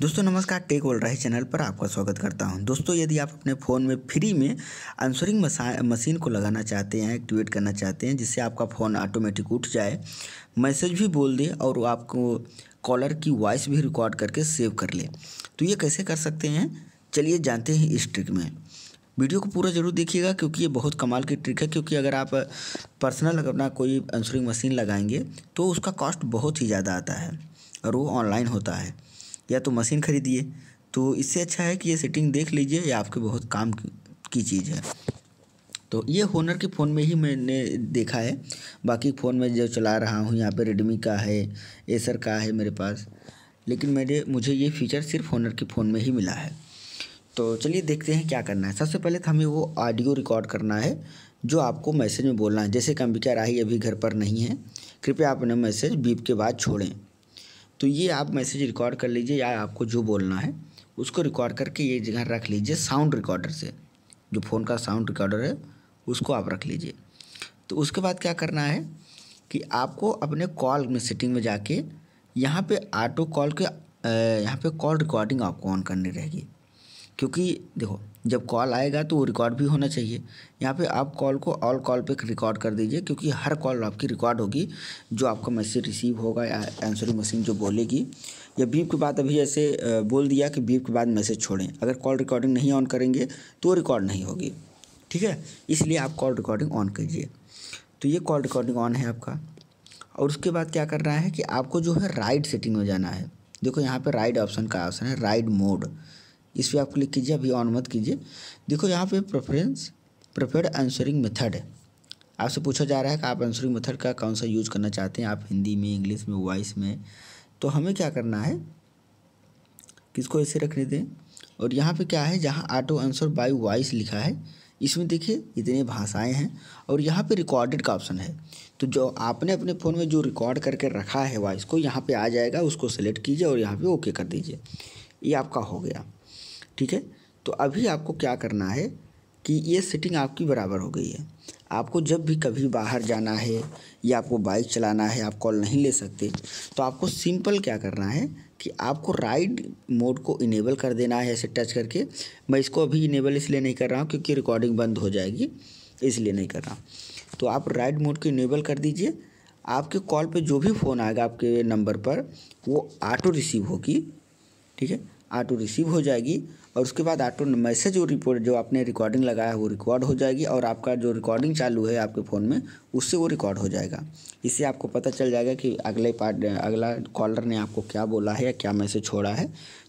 दोस्तों नमस्कार tech world rise channel पर आपका स्वागत करता हूं दोस्तों यदि आप अपने फ़ोन में फ्री में आंसरिंग मशीन को लगाना चाहते हैं एक्टिवेट करना चाहते हैं जिससे आपका फ़ोन ऑटोमेटिक उठ जाए मैसेज भी बोल दे और आपको कॉलर की वॉइस भी रिकॉर्ड करके सेव कर ले तो ये कैसे कर सकते हैं चलिए जानते हैं इस ट्रिक में वीडियो को पूरा ज़रूर देखिएगा क्योंकि ये बहुत कमाल की ट्रिक है क्योंकि अगर आप पर्सनल अपना कोई आंसरिंग मशीन लगाएंगे तो उसका कॉस्ट बहुत ही ज़्यादा आता है और वो ऑनलाइन होता है या तो मशीन खरीदिए तो इससे अच्छा है कि ये सेटिंग देख लीजिए या आपके बहुत काम की चीज़ है तो ये होनर के फ़ोन में ही मैंने देखा है बाकी फ़ोन में जो चला रहा हूँ यहाँ पे रेडमी का है एसर का है मेरे पास लेकिन मेरे मुझे ये फ़ीचर सिर्फ होनर के फ़ोन में ही मिला है तो चलिए देखते हैं क्या करना है सबसे पहले तो हमें वो ऑडियो रिकॉर्ड करना है जो आपको मैसेज में बोलना है जैसे कि अंबिका राही अभी घर पर नहीं है कृपया आप अपना मैसेज बीप के बाद छोड़ें तो ये आप मैसेज रिकॉर्ड कर लीजिए या आपको जो बोलना है उसको रिकॉर्ड करके ये जगह रख लीजिए साउंड रिकॉर्डर से जो फ़ोन का साउंड रिकॉर्डर है उसको आप रख लीजिए तो उसके बाद क्या करना है कि आपको अपने कॉल में सेटिंग में जाके यहाँ पे ऑटो कॉल के यहाँ पे कॉल रिकॉर्डिंग आपको ऑन करनी रहेगी क्योंकि देखो जब कॉल आएगा तो वो रिकॉर्ड भी होना चाहिए यहाँ पे आप कॉल को ऑल कॉल पे रिकॉर्ड कर दीजिए क्योंकि हर कॉल आपकी रिकॉर्ड होगी जो आपका मैसेज रिसीव होगा या आंसरिंग मशीन जो बोलेगी या बीप के बाद अभी ऐसे बोल दिया कि बीप के बाद मैसेज छोड़ें अगर कॉल रिकॉर्डिंग नहीं ऑन करेंगे तो रिकॉर्ड नहीं होगी ठीक है इसलिए आप कॉल रिकॉर्डिंग ऑन कीजिए तो ये कॉल रिकॉर्डिंग ऑन है आपका और उसके बाद क्या करना है कि आपको जो है राइट सेटिंग में जाना है देखो यहाँ पे राइड ऑप्शन का ऑप्शन है राइड मोड इस पर आप क्लिक कीजिए अभी ऑन मत कीजिए देखो यहाँ पे प्रेफरेंस प्रेफर्ड आंसरिंग मेथड है आपसे पूछा जा रहा है कि आप आंसरिंग मेथड का कौन सा यूज करना चाहते हैं आप हिंदी में इंग्लिश में वॉइस में तो हमें क्या करना है किसको ऐसे रखने दें और यहाँ पे क्या है जहाँ ऑटो आंसर बाय वॉइस लिखा है इसमें देखिए इतने भाषाएं हैं और यहाँ पे रिकॉर्डेड का ऑप्शन है तो जो आपने अपने फ़ोन में जो रिकॉर्ड करके रखा है वॉइस को यहाँ पे आ जाएगा उसको सेलेक्ट कीजिए और यहाँ पे ओके कर दीजिए ये आपका हो गया ठीक है तो अभी आपको क्या करना है कि ये सेटिंग आपकी बराबर हो गई है आपको जब भी कभी बाहर जाना है या आपको बाइक चलाना है आप कॉल नहीं ले सकते तो आपको सिंपल क्या करना है कि आपको राइड मोड को इनेबल कर देना है ऐसे टच करके मैं इसको अभी इनेबल इसलिए नहीं कर रहा हूँ क्योंकि रिकॉर्डिंग बंद हो जाएगी इसलिए नहीं कर रहा हूँ तो आप राइड मोड को इनेबल कर दीजिए आपके कॉल पर जो भी फ़ोन आएगा आपके नंबर पर वो ऑटो रिसीव होगी ठीक है ऑटो रिसीव हो जाएगी और उसके बाद ऑटो मैसेज जो रिपोर्ट जो आपने रिकॉर्डिंग लगाया है वो रिकॉर्ड हो जाएगी और आपका जो रिकॉर्डिंग चालू है आपके फ़ोन में उससे वो रिकॉर्ड हो जाएगा इससे आपको पता चल जाएगा कि अगले पार्ट अगला कॉलर ने आपको क्या बोला है या क्या मैसेज छोड़ा है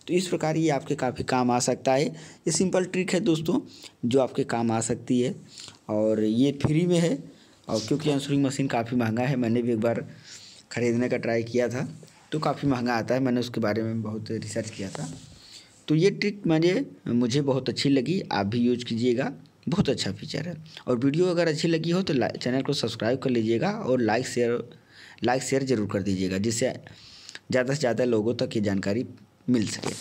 तो इस प्रकार ये आपके काफ़ी काम आ सकता है ये सिंपल ट्रिक है दोस्तों जो आपके काम आ सकती है और ये फ्री में है और क्योंकि आंसरिंग मशीन काफ़ी महंगा है मैंने भी एक बार ख़रीदने का ट्राई किया था तो काफ़ी महंगा आता है मैंने उसके बारे में बहुत रिसर्च किया था तो ये ट्रिक मैंने मुझे बहुत अच्छी लगी आप भी यूज कीजिएगा बहुत अच्छा फीचर है और वीडियो अगर अच्छी लगी हो तो चैनल को सब्सक्राइब कर लीजिएगा और लाइक शेयर लाइक शेयर ज़रूर कर दीजिएगा जिससे ज़्यादा से ज़्यादा लोगों तक ये जानकारी मिल सके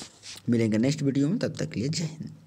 मिलेंगे नेक्स्ट वीडियो में तब तक के लिए जय हिंद